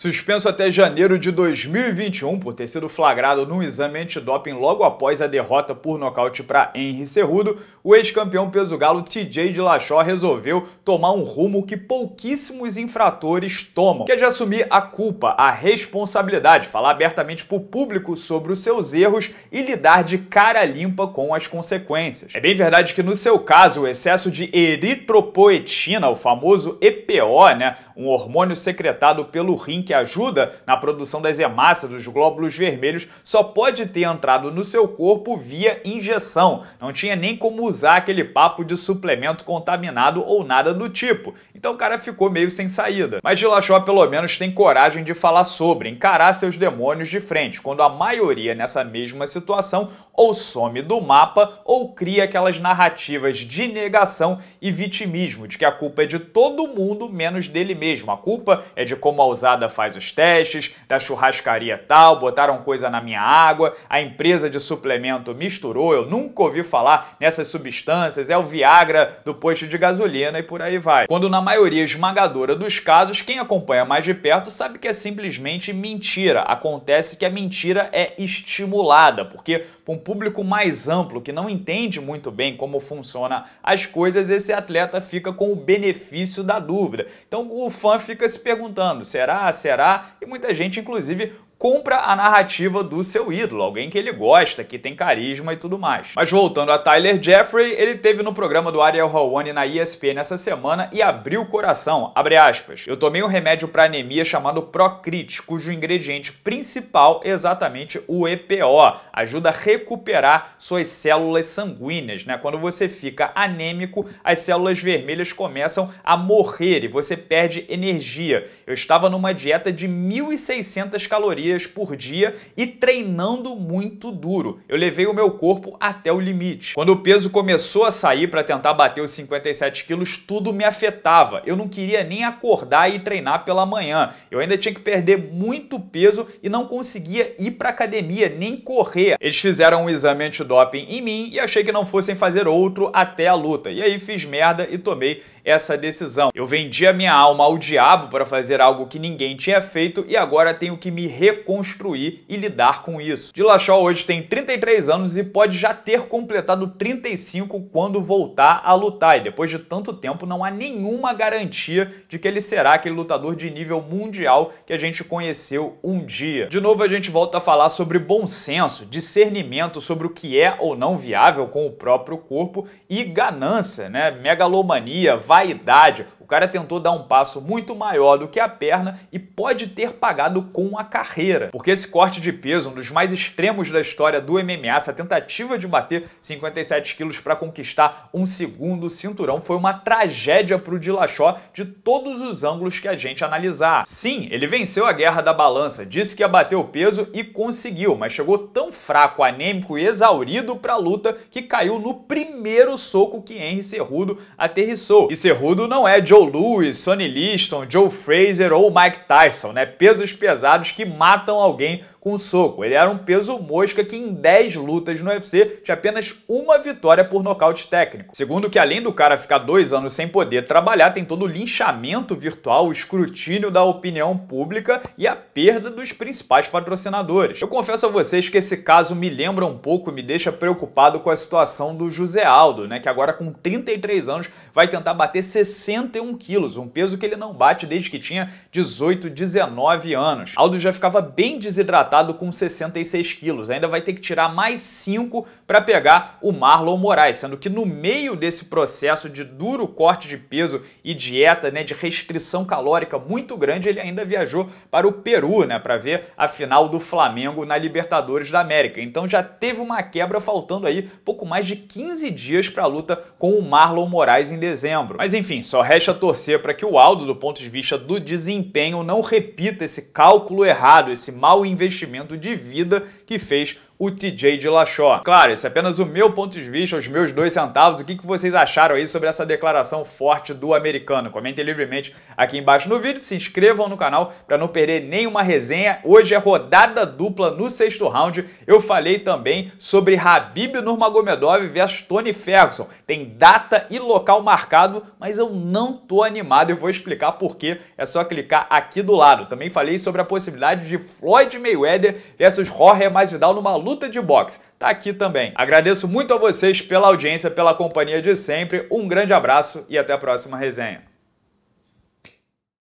suspenso até janeiro de 2021 por ter sido flagrado num exame antidoping logo após a derrota por nocaute para Henry Cerrudo, o ex-campeão peso galo TJ Dillashaw resolveu tomar um rumo que pouquíssimos infratores tomam, que é de assumir a culpa, a responsabilidade, falar abertamente para o público sobre os seus erros e lidar de cara limpa com as consequências. É bem verdade que no seu caso, o excesso de eritropoetina, o famoso EPO, né, um hormônio secretado pelo rim que ajuda na produção das hemácias, dos glóbulos vermelhos, só pode ter entrado no seu corpo via injeção. Não tinha nem como usar aquele papo de suplemento contaminado ou nada do tipo. Então o cara ficou meio sem saída. Mas Dilachó pelo menos tem coragem de falar sobre, encarar seus demônios de frente, quando a maioria nessa mesma situação ou some do mapa ou cria aquelas narrativas de negação e vitimismo, de que a culpa é de todo mundo menos dele mesmo. A culpa é de como a usada faz os testes, da churrascaria tal, botaram coisa na minha água, a empresa de suplemento misturou, eu nunca ouvi falar nessas substâncias, é o Viagra do posto de gasolina e por aí vai. Quando na maioria esmagadora dos casos, quem acompanha mais de perto sabe que é simplesmente mentira. Acontece que a mentira é estimulada, porque um público mais amplo que não entende muito bem como funciona as coisas, esse atleta fica com o benefício da dúvida. Então o fã fica se perguntando: será? Será? E muita gente, inclusive, compra a narrativa do seu ídolo, alguém que ele gosta, que tem carisma e tudo mais. Mas voltando a Tyler Jeffrey, ele teve no programa do Ariel Hawane na ESPN essa semana e abriu o coração, abre aspas. Eu tomei um remédio para anemia chamado Procrit, cujo ingrediente principal é exatamente o EPO, ajuda a recuperar suas células sanguíneas, né? Quando você fica anêmico, as células vermelhas começam a morrer e você perde energia. Eu estava numa dieta de 1600 calorias calorias por dia e treinando muito duro. Eu levei o meu corpo até o limite. Quando o peso começou a sair para tentar bater os 57 quilos, tudo me afetava. Eu não queria nem acordar e treinar pela manhã. Eu ainda tinha que perder muito peso e não conseguia ir para academia nem correr. Eles fizeram um exame antidoping em mim e achei que não fossem fazer outro até a luta. E aí fiz merda e tomei essa decisão. Eu vendi a minha alma ao diabo para fazer algo que ninguém tinha feito e agora tenho que me recuperar reconstruir e lidar com isso. Dillashaw hoje tem 33 anos e pode já ter completado 35 quando voltar a lutar. E depois de tanto tempo, não há nenhuma garantia de que ele será aquele lutador de nível mundial que a gente conheceu um dia. De novo, a gente volta a falar sobre bom senso, discernimento sobre o que é ou não viável com o próprio corpo e ganância, né? Megalomania, vaidade, cara tentou dar um passo muito maior do que a perna e pode ter pagado com a carreira. Porque esse corte de peso, um dos mais extremos da história do MMA, essa tentativa de bater 57 quilos para conquistar um segundo cinturão, foi uma tragédia para o Dillashaw de todos os ângulos que a gente analisar. Sim, ele venceu a guerra da balança, disse que ia bater o peso e conseguiu, mas chegou tão fraco, anêmico e exaurido para a luta que caiu no primeiro soco que Henry Cerrudo aterrissou. E Cerrudo não é Joe Joe Louis, Sonny Liston, Joe Fraser ou Mike Tyson, né? Pesos pesados que matam alguém com soco. Ele era um peso mosca que em 10 lutas no UFC tinha apenas uma vitória por nocaute técnico. Segundo que além do cara ficar dois anos sem poder trabalhar, tem todo o linchamento virtual, o escrutínio da opinião pública e a perda dos principais patrocinadores. Eu confesso a vocês que esse caso me lembra um pouco, me deixa preocupado com a situação do José Aldo, né, que agora com 33 anos vai tentar bater 61 quilos, um peso que ele não bate desde que tinha 18, 19 anos. Aldo já ficava bem desidratado empatado com 66 quilos. Ainda vai ter que tirar mais 5 para pegar o Marlon Moraes, sendo que no meio desse processo de duro corte de peso e dieta, né, de restrição calórica muito grande, ele ainda viajou para o Peru, né, para ver a final do Flamengo na Libertadores da América. Então já teve uma quebra faltando aí pouco mais de 15 dias para a luta com o Marlon Moraes em dezembro. Mas enfim, só resta torcer para que o Aldo, do ponto de vista do desempenho, não repita esse cálculo errado, esse mau investimento investimento de vida que fez o TJ de Lachó. Claro, esse é apenas o meu ponto de vista, os meus dois centavos. O que, que vocês acharam aí sobre essa declaração forte do americano? Comentem livremente aqui embaixo no vídeo, se inscrevam no canal para não perder nenhuma resenha. Hoje é rodada dupla no sexto round. Eu falei também sobre Habib Nurmagomedov versus Tony Ferguson. Tem data e local marcado, mas eu não tô animado e vou explicar por quê. É só clicar aqui do lado. Também falei sobre a possibilidade de Floyd Mayweather versus Jorge Masvidal numa luta luta de boxe, tá aqui também. Agradeço muito a vocês pela audiência, pela companhia de sempre. Um grande abraço e até a próxima resenha.